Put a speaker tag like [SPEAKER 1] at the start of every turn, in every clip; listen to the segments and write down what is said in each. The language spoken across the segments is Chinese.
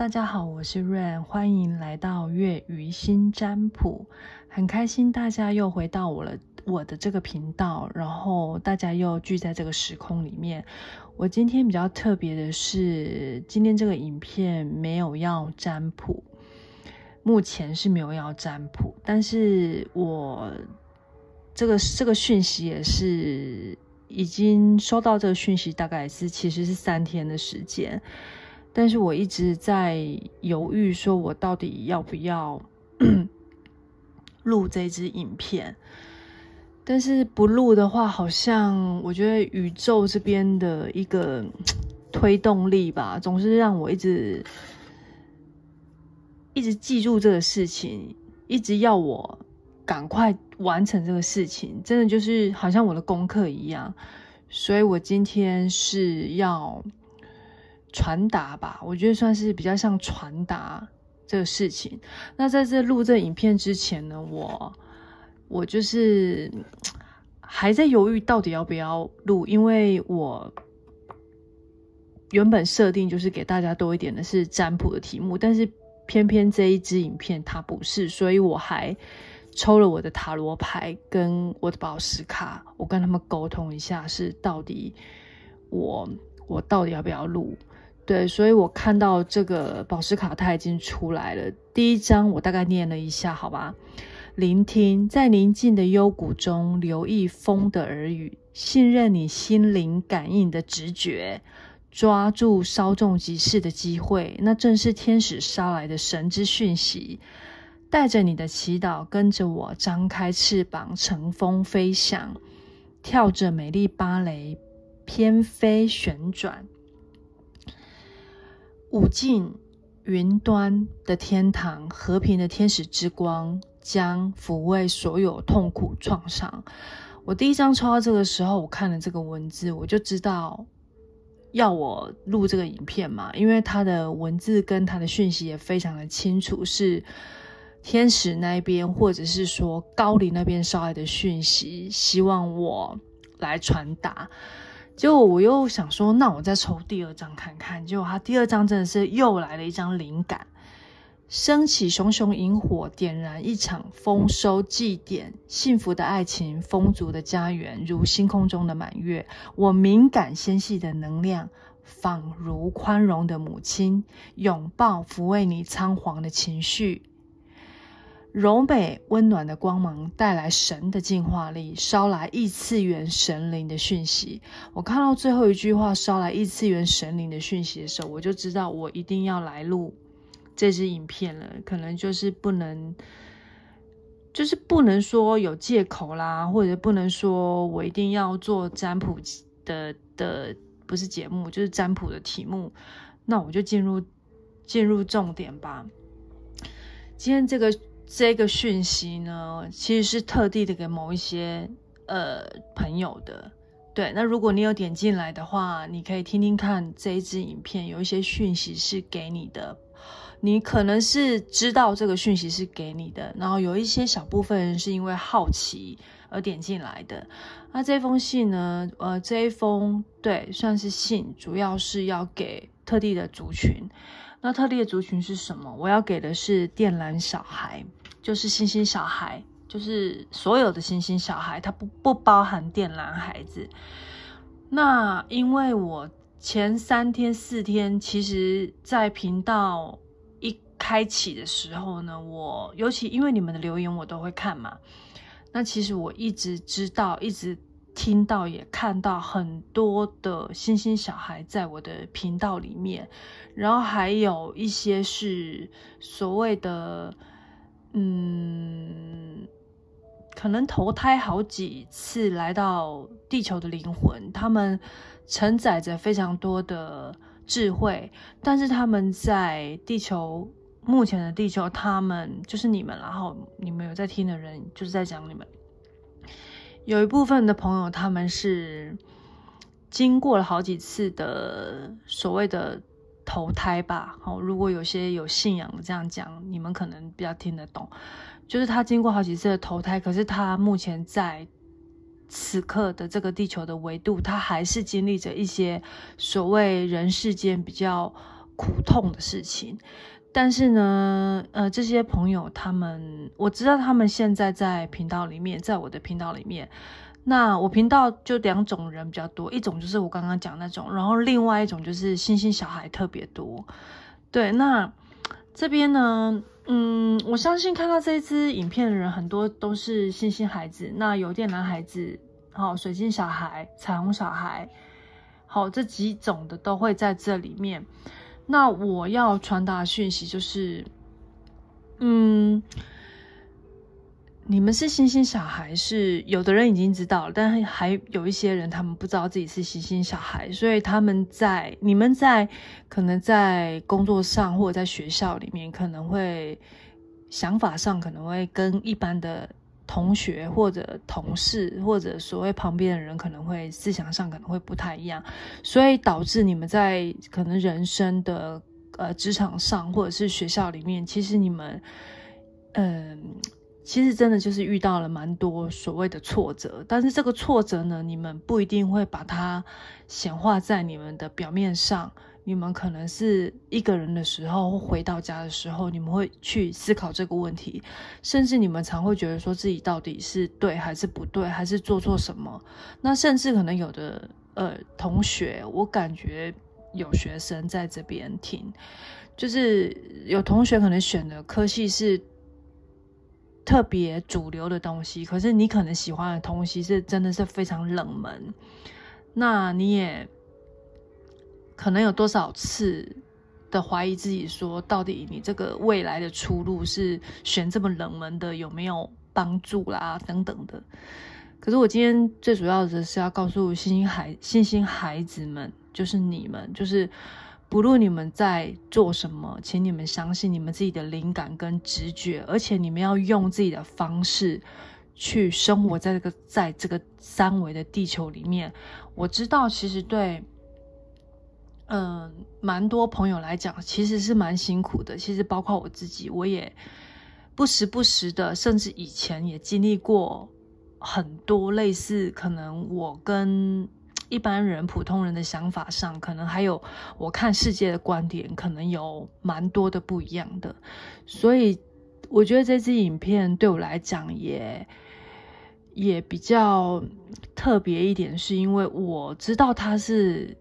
[SPEAKER 1] 大家好，我是 Rain，欢迎来到月余新占卜。很开心大家又回到我了我的这个频道，然后大家又聚在这个时空里面。我今天比较特别的是，今天这个影片没有要占卜，目前是没有要占卜。但是我这个这个讯息也是已经收到这个讯息，大概是其实是三天的时间。但是我一直在犹豫，说我到底要不要录这支影片。但是不录的话，好像我觉得宇宙这边的一个推动力吧，总是让我一直一直记住这个事情，一直要我赶快完成这个事情，真的就是好像我的功课一样。所以我今天是要。传达吧，我觉得算是比较像传达这个事情。那在这录这影片之前呢，我我就是 还在犹豫到底要不要录，因为我原本设定就是给大家多一点的是占卜的题目，但是偏偏这一支影片它不是，所以我还抽了我的塔罗牌跟我的宝石卡，我跟他们沟通一下，是到底我我到底要不要录。对，所以我看到这个宝石卡，它已经出来了。第一章我大概念了一下，好吧。聆听，在宁静的幽谷中，留意风的耳语，信任你心灵感应的直觉，抓住稍纵即逝的机会，那正是天使捎来的神之讯息。带着你的祈祷，跟着我，张开翅膀，乘风飞翔，跳着美丽芭蕾，翩飞旋转。五尽云端的天堂，和平的天使之光将抚慰所有痛苦创伤。我第一张抽到这个时候，我看了这个文字，我就知道要我录这个影片嘛，因为它的文字跟它的讯息也非常的清楚，是天使那边或者是说高林那边捎来的讯息，希望我来传达。结果我又想说，那我再抽第二张看看。结果他第二张真的是又来了一张灵感，升起熊熊萤火，点燃一场丰收祭典，幸福的爱情，丰足的家园，如星空中的满月。我敏感纤细的能量，仿如宽容的母亲，拥抱抚慰你仓皇的情绪。柔美温暖的光芒带来神的净化力，捎来异次元神灵的讯息。我看到最后一句话“捎来异次元神灵的讯息”的时候，我就知道我一定要来录这支影片了。可能就是不能，就是不能说有借口啦，或者不能说我一定要做占卜的的，不是节目就是占卜的题目。那我就进入进入重点吧。今天这个。这个讯息呢，其实是特地的给某一些呃朋友的。对，那如果你有点进来的话，你可以听听看这一支影片，有一些讯息是给你的。你可能是知道这个讯息是给你的，然后有一些小部分人是因为好奇而点进来的。那这封信呢，呃，这一封对算是信，主要是要给特地的族群。那特地的族群是什么？我要给的是电缆小孩。就是星星小孩，就是所有的星星小孩，它不不包含电缆孩子。那因为我前三天四天，其实在频道一开启的时候呢，我尤其因为你们的留言我都会看嘛。那其实我一直知道，一直听到也看到很多的星星小孩在我的频道里面，然后还有一些是所谓的。嗯，可能投胎好几次来到地球的灵魂，他们承载着非常多的智慧，但是他们在地球目前的地球，他们就是你们，然后你们有在听的人，就是在讲你们。有一部分的朋友，他们是经过了好几次的所谓的。投胎吧，好，如果有些有信仰的这样讲，你们可能比较听得懂。就是他经过好几次的投胎，可是他目前在此刻的这个地球的维度，他还是经历着一些所谓人世间比较苦痛的事情。但是呢，呃，这些朋友他们，我知道他们现在在频道里面，在我的频道里面。那我频道就两种人比较多，一种就是我刚刚讲那种，然后另外一种就是星星小孩特别多。对，那这边呢，嗯，我相信看到这一支影片的人很多都是星星孩子，那有点男孩子，好，水晶小孩、彩虹小孩，好，这几种的都会在这里面。那我要传达讯息就是，嗯，你们是星星小孩，是有的人已经知道了，但还有一些人他们不知道自己是星星小孩，所以他们在你们在可能在工作上或者在学校里面，可能会想法上可能会跟一般的。同学或者同事或者所谓旁边的人，可能会思想上可能会不太一样，所以导致你们在可能人生的呃职场上或者是学校里面，其实你们嗯，其实真的就是遇到了蛮多所谓的挫折，但是这个挫折呢，你们不一定会把它显化在你们的表面上。你们可能是一个人的时候，或回到家的时候，你们会去思考这个问题，甚至你们常会觉得说自己到底是对还是不对，还是做错什么。那甚至可能有的呃同学，我感觉有学生在这边听，就是有同学可能选的科系是特别主流的东西，可是你可能喜欢的东西是真的是非常冷门，那你也。可能有多少次的怀疑自己？说到底，你这个未来的出路是选这么冷门的，有没有帮助啦？等等的。可是我今天最主要的是要告诉星星孩、星星孩子们，就是你们，就是不论你们在做什么，请你们相信你们自己的灵感跟直觉，而且你们要用自己的方式去生活在这个在这个三维的地球里面。我知道，其实对。嗯，蛮多朋友来讲，其实是蛮辛苦的。其实包括我自己，我也不时不时的，甚至以前也经历过很多类似。可能我跟一般人、普通人的想法上，可能还有我看世界的观点，可能有蛮多的不一样的。所以我觉得这支影片对我来讲也也比较特别一点，是因为我知道它是。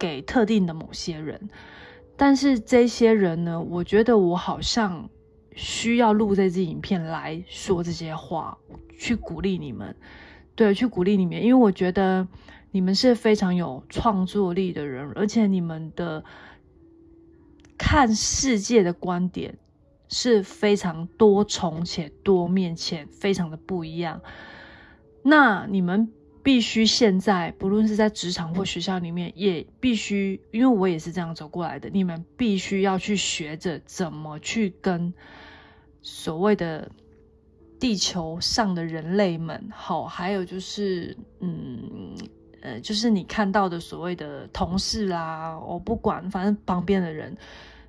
[SPEAKER 1] 给特定的某些人，但是这些人呢，我觉得我好像需要录这支影片来说这些话，去鼓励你们，对，去鼓励你们，因为我觉得你们是非常有创作力的人，而且你们的看世界的观点是非常多重且多面且非常的不一样，那你们。必须现在，不论是在职场或学校里面，也必须，因为我也是这样走过来的。你们必须要去学着怎么去跟所谓的地球上的人类们，好，还有就是，嗯，呃，就是你看到的所谓的同事啦，我不管，反正旁边的人，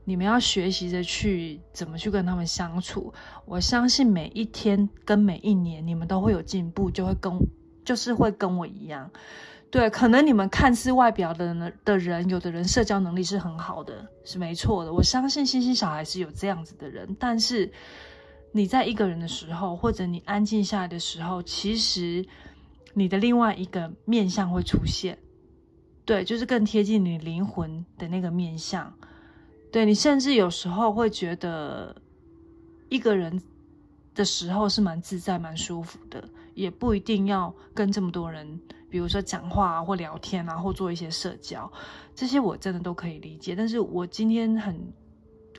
[SPEAKER 1] 你们要学习着去怎么去跟他们相处。我相信每一天跟每一年，你们都会有进步，就会跟。就是会跟我一样，对，可能你们看似外表的的的人，有的人社交能力是很好的，是没错的。我相信星星小孩是有这样子的人，但是你在一个人的时候，或者你安静下来的时候，其实你的另外一个面相会出现，对，就是更贴近你灵魂的那个面相。对你甚至有时候会觉得一个人的时候是蛮自在、蛮舒服的。也不一定要跟这么多人，比如说讲话或聊天，然后做一些社交，这些我真的都可以理解。但是我今天很，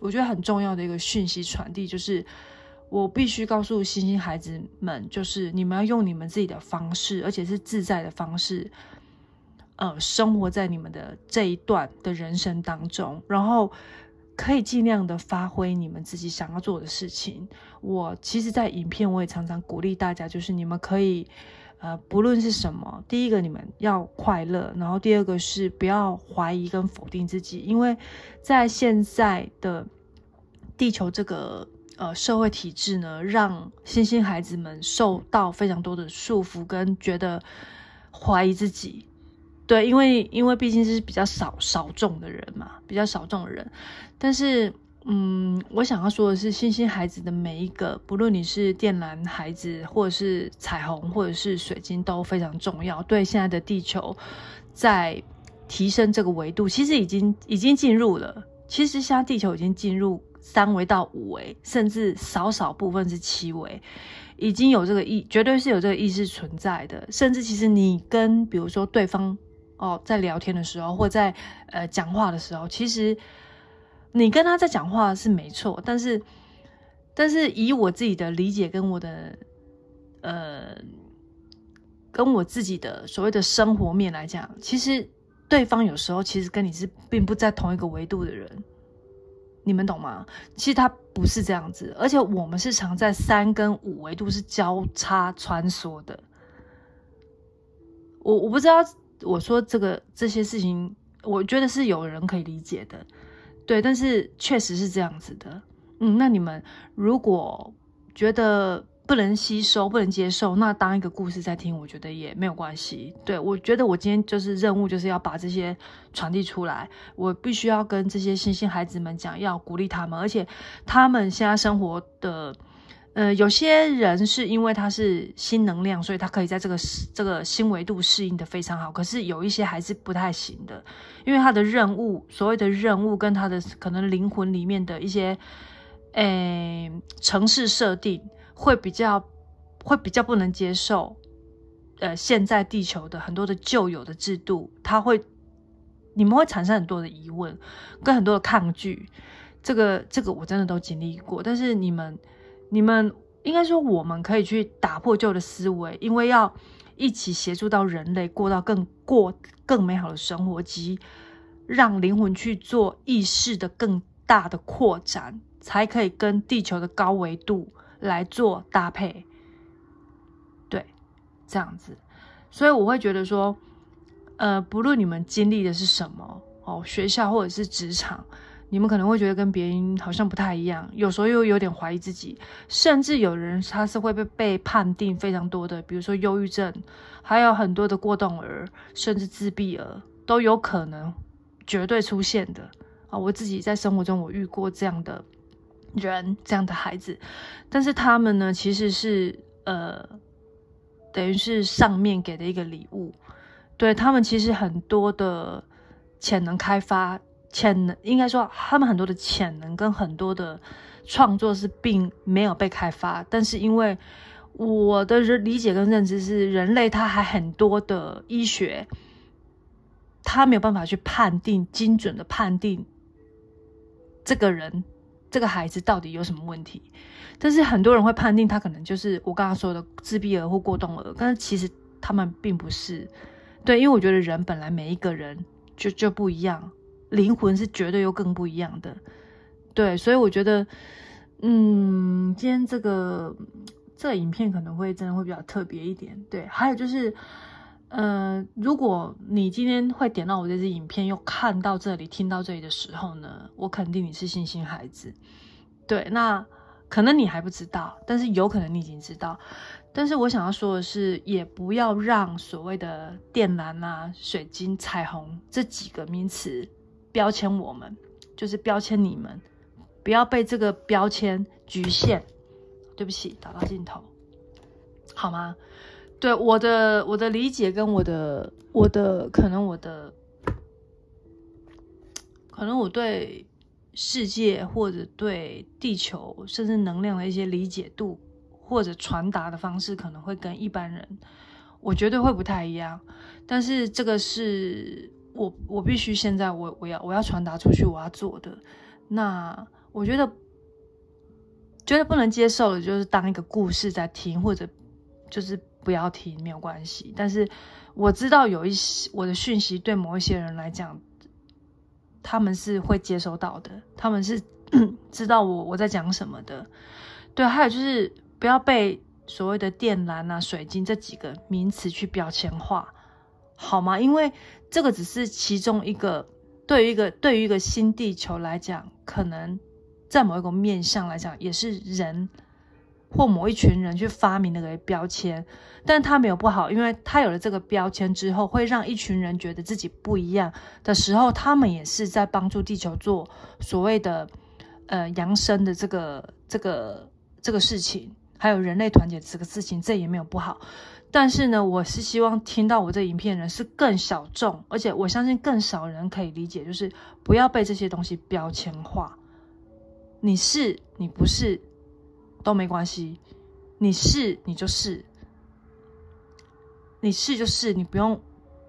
[SPEAKER 1] 我觉得很重要的一个讯息传递，就是我必须告诉星星孩子们，就是你们要用你们自己的方式，而且是自在的方式，呃，生活在你们的这一段的人生当中，然后。可以尽量的发挥你们自己想要做的事情。我其实，在影片我也常常鼓励大家，就是你们可以，呃，不论是什么，第一个你们要快乐，然后第二个是不要怀疑跟否定自己，因为在现在的地球这个呃社会体制呢，让星星孩子们受到非常多的束缚，跟觉得怀疑自己。对，因为因为毕竟是比较少少众的人嘛，比较少众的人，但是，嗯，我想要说的是，星星孩子的每一个，不论你是电蓝孩子，或者是彩虹，或者是水晶，都非常重要。对现在的地球，在提升这个维度，其实已经已经进入了。其实现在地球已经进入三维到五维，甚至少少部分是七维，已经有这个意，绝对是有这个意识存在的。甚至其实你跟比如说对方。哦，在聊天的时候，或在呃讲话的时候，其实你跟他在讲话是没错，但是，但是以我自己的理解跟我的，呃，跟我自己的所谓的生活面来讲，其实对方有时候其实跟你是并不在同一个维度的人，你们懂吗？其实他不是这样子，而且我们是常在三跟五维度是交叉穿梭的，我我不知道。我说这个这些事情，我觉得是有人可以理解的，对，但是确实是这样子的，嗯，那你们如果觉得不能吸收、不能接受，那当一个故事在听，我觉得也没有关系。对，我觉得我今天就是任务，就是要把这些传递出来，我必须要跟这些星星孩子们讲，要鼓励他们，而且他们现在生活的。呃，有些人是因为他是新能量，所以他可以在这个这个新维度适应的非常好。可是有一些还是不太行的，因为他的任务，所谓的任务跟他的可能灵魂里面的一些，呃，城市设定会比较会比较不能接受。呃，现在地球的很多的旧有的制度，他会你们会产生很多的疑问，跟很多的抗拒。这个这个我真的都经历过，但是你们。你们应该说，我们可以去打破旧的思维，因为要一起协助到人类过到更过更美好的生活，及让灵魂去做意识的更大的扩展，才可以跟地球的高维度来做搭配。对，这样子，所以我会觉得说，呃，不论你们经历的是什么，哦，学校或者是职场。你们可能会觉得跟别人好像不太一样，有时候又有点怀疑自己，甚至有人他是会被被判定非常多的，比如说忧郁症，还有很多的过动儿，甚至自闭儿都有可能绝对出现的啊。我自己在生活中我遇过这样的人，这样的孩子，但是他们呢其实是呃等于是上面给的一个礼物，对他们其实很多的潜能开发。潜能应该说，他们很多的潜能跟很多的创作是并没有被开发。但是因为我的理解跟认知是，人类他还很多的医学，他没有办法去判定精准的判定这个人、这个孩子到底有什么问题。但是很多人会判定他可能就是我刚刚说的自闭儿或过动儿，但是其实他们并不是。对，因为我觉得人本来每一个人就就不一样。灵魂是绝对又更不一样的，对，所以我觉得，嗯，今天这个这个影片可能会真的会比较特别一点，对。还有就是，呃，如果你今天会点到我这支影片，又看到这里，听到这里的时候呢，我肯定你是星星孩子，对。那可能你还不知道，但是有可能你已经知道，但是我想要说的是，也不要让所谓的电缆啊、水晶、彩虹这几个名词。标签，我们就是标签，你们不要被这个标签局限。对不起，打到镜头，好吗？对我的我的理解跟我的我的可能我的，可能我对世界或者对地球甚至能量的一些理解度或者传达的方式，可能会跟一般人，我绝对会不太一样。但是这个是。我我必须现在我我要我要传达出去我要做的，那我觉得觉得不能接受的就是当一个故事在停或者就是不要停没有关系，但是我知道有一些我的讯息对某一些人来讲，他们是会接收到的，他们是 知道我我在讲什么的。对，还有就是不要被所谓的电缆啊、水晶这几个名词去标签化。好吗？因为这个只是其中一个，对于一个对于一个新地球来讲，可能在某一个面向来讲，也是人或某一群人去发明的一个标签。但他没有不好，因为他有了这个标签之后，会让一群人觉得自己不一样的时候，他们也是在帮助地球做所谓的呃扬升的这个这个这个事情，还有人类团结这个事情，这也没有不好。但是呢，我是希望听到我这影片人是更小众，而且我相信更少人可以理解，就是不要被这些东西标签化。你是你不是都没关系，你是你就是，你是就是，你不用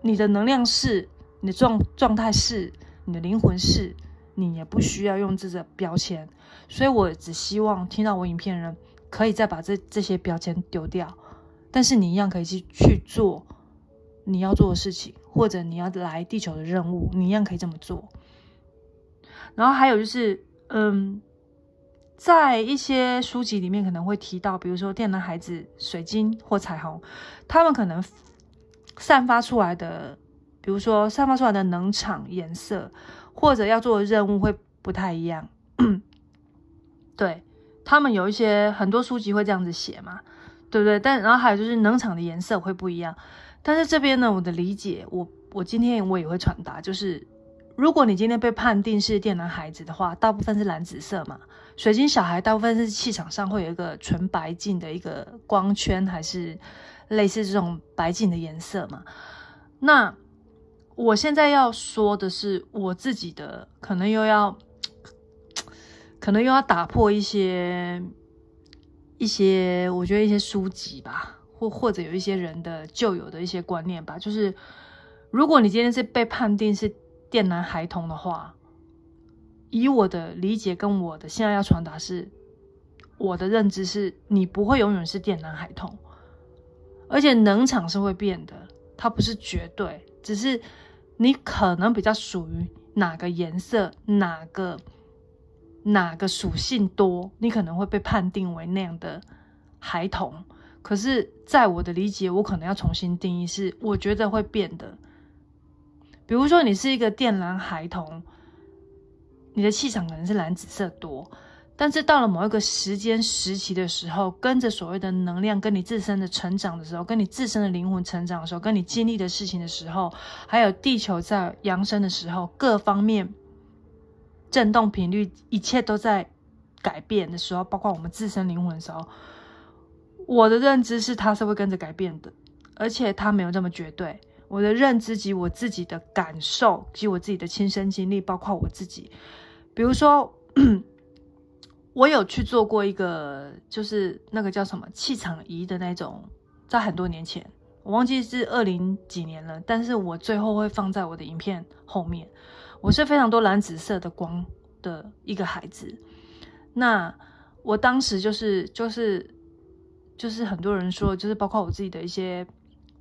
[SPEAKER 1] 你的能量是你的状状态是你的灵魂是，你也不需要用这个标签。所以我只希望听到我影片人可以再把这这些标签丢掉。但是你一样可以去去做你要做的事情，或者你要来地球的任务，你一样可以这么做。然后还有就是，嗯，在一些书籍里面可能会提到，比如说电能孩子、水晶或彩虹，他们可能散发出来的，比如说散发出来的能场颜色或者要做的任务会不太一样。对他们有一些很多书籍会这样子写嘛。对不对？但然后还有就是冷场的颜色会不一样。但是这边呢，我的理解，我我今天我也会传达，就是如果你今天被判定是电能孩子的话，大部分是蓝紫色嘛；水晶小孩大部分是气场上会有一个纯白净的一个光圈，还是类似这种白净的颜色嘛。那我现在要说的是，我自己的可能又要，可能又要打破一些。一些我觉得一些书籍吧，或或者有一些人的旧有的一些观念吧，就是如果你今天是被判定是电男孩童的话，以我的理解跟我的现在要传达是，我的认知是你不会永远是电男孩童，而且能场是会变的，它不是绝对，只是你可能比较属于哪个颜色哪个。哪个属性多，你可能会被判定为那样的孩童。可是，在我的理解，我可能要重新定义，是我觉得会变的。比如说，你是一个靛蓝孩童，你的气场可能是蓝紫色多，但是到了某一个时间时期的时候，跟着所谓的能量，跟你自身的成长的时候，跟你自身的灵魂成长的时候，跟你经历的事情的时候，还有地球在扬升的时候，各方面。振动频率，一切都在改变的时候，包括我们自身灵魂的时候，我的认知是它是会跟着改变的，而且它没有这么绝对。我的认知及我自己的感受及我自己的亲身经历，包括我自己，比如说，我有去做过一个，就是那个叫什么气场仪的那种，在很多年前，我忘记是二零几年了，但是我最后会放在我的影片后面。我是非常多蓝紫色的光的一个孩子，那我当时就是就是就是很多人说，就是包括我自己的一些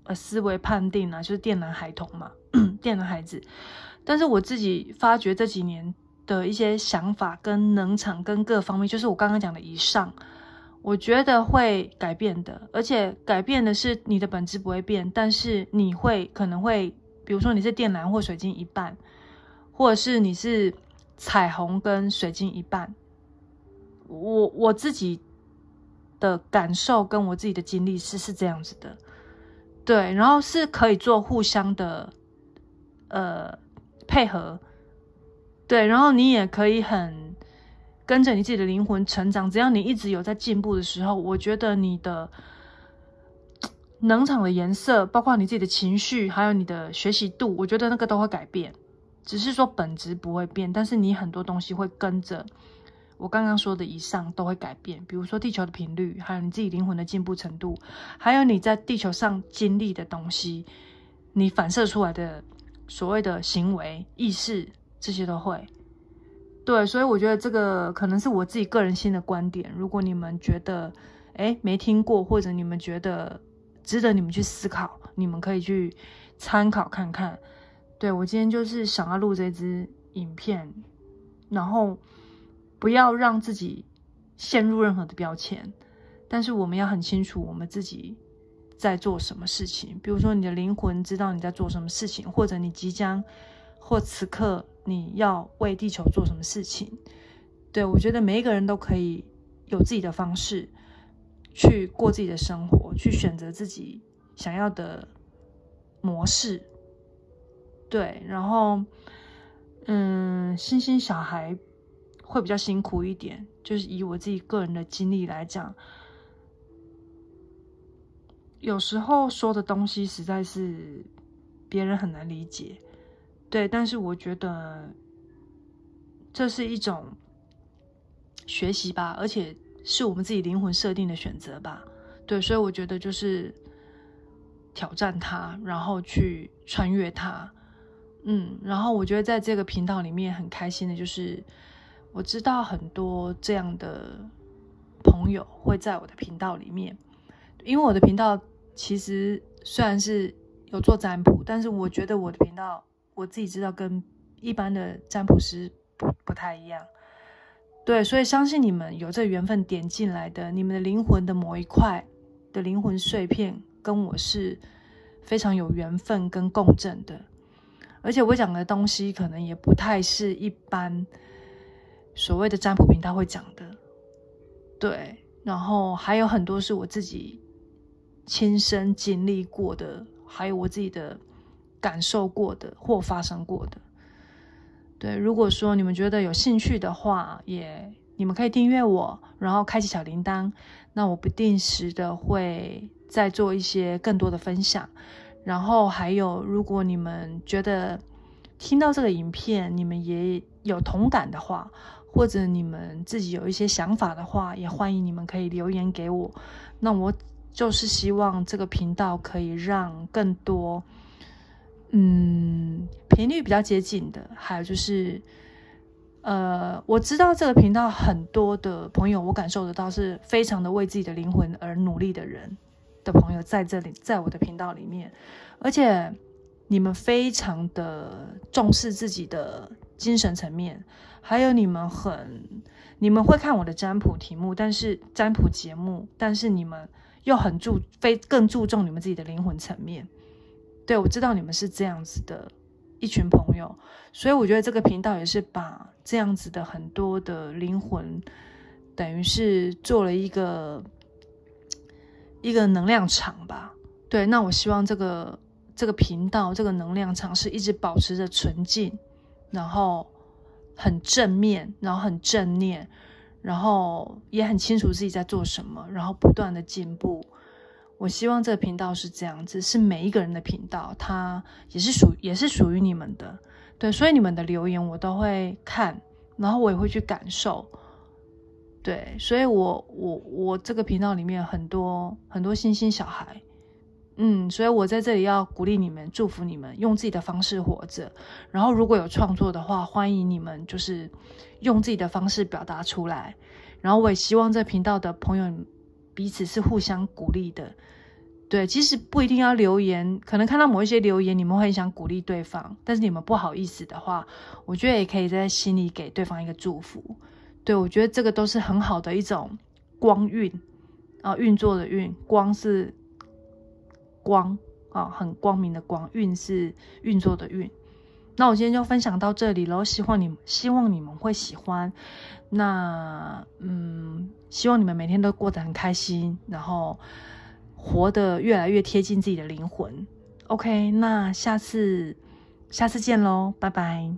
[SPEAKER 1] 呃思维判定啊，就是电男孩童嘛，电男孩子。但是我自己发觉这几年的一些想法跟能场跟各方面，就是我刚刚讲的以上，我觉得会改变的，而且改变的是你的本质不会变，但是你会可能会，比如说你是电蓝或水晶一半。或者是你是彩虹跟水晶一半，我我自己的感受跟我自己的经历是是这样子的，对，然后是可以做互相的呃配合，对，然后你也可以很跟着你自己的灵魂成长，只要你一直有在进步的时候，我觉得你的能场的颜色，包括你自己的情绪，还有你的学习度，我觉得那个都会改变。只是说本质不会变，但是你很多东西会跟着我刚刚说的以上都会改变。比如说地球的频率，还有你自己灵魂的进步程度，还有你在地球上经历的东西，你反射出来的所谓的行为、意识，这些都会。对，所以我觉得这个可能是我自己个人新的观点。如果你们觉得哎没听过，或者你们觉得值得你们去思考，你们可以去参考看看。对我今天就是想要录这支影片，然后不要让自己陷入任何的标签。但是我们要很清楚，我们自己在做什么事情。比如说，你的灵魂知道你在做什么事情，或者你即将或此刻你要为地球做什么事情。对我觉得每一个人都可以有自己的方式去过自己的生活，去选择自己想要的模式。对，然后，嗯，星星小孩会比较辛苦一点，就是以我自己个人的经历来讲，有时候说的东西实在是别人很难理解，对，但是我觉得这是一种学习吧，而且是我们自己灵魂设定的选择吧，对，所以我觉得就是挑战它，然后去穿越它。嗯，然后我觉得在这个频道里面很开心的就是，我知道很多这样的朋友会在我的频道里面，因为我的频道其实虽然是有做占卜，但是我觉得我的频道我自己知道跟一般的占卜师不不太一样，对，所以相信你们有这缘分点进来的，你们的灵魂的某一块的灵魂碎片跟我是非常有缘分跟共振的。而且我讲的东西可能也不太是一般所谓的占卜平台会讲的，对。然后还有很多是我自己亲身经历过的，还有我自己的感受过的或发生过的。对，如果说你们觉得有兴趣的话，也你们可以订阅我，然后开启小铃铛，那我不定时的会再做一些更多的分享。然后还有，如果你们觉得听到这个影片你们也有同感的话，或者你们自己有一些想法的话，也欢迎你们可以留言给我。那我就是希望这个频道可以让更多，嗯，频率比较接近的，还有就是，呃，我知道这个频道很多的朋友，我感受得到是非常的为自己的灵魂而努力的人。的朋友在这里，在我的频道里面，而且你们非常的重视自己的精神层面，还有你们很，你们会看我的占卜题目，但是占卜节目，但是你们又很注非更注重你们自己的灵魂层面。对我知道你们是这样子的一群朋友，所以我觉得这个频道也是把这样子的很多的灵魂，等于是做了一个。一个能量场吧，对，那我希望这个这个频道这个能量场是一直保持着纯净，然后很正面，然后很正念，然后也很清楚自己在做什么，然后不断的进步。我希望这个频道是这样子，是每一个人的频道，它也是属也是属于你们的，对，所以你们的留言我都会看，然后我也会去感受。对，所以我我我这个频道里面很多很多星星小孩，嗯，所以我在这里要鼓励你们，祝福你们，用自己的方式活着。然后如果有创作的话，欢迎你们就是用自己的方式表达出来。然后我也希望这频道的朋友彼此是互相鼓励的。对，其实不一定要留言，可能看到某一些留言，你们很想鼓励对方，但是你们不好意思的话，我觉得也可以在心里给对方一个祝福。对，我觉得这个都是很好的一种光运，啊，运作的运，光是光啊，很光明的光，运是运作的运。那我今天就分享到这里喽，希望你希望你们会喜欢，那嗯，希望你们每天都过得很开心，然后活得越来越贴近自己的灵魂。OK，那下次下次见喽，拜拜。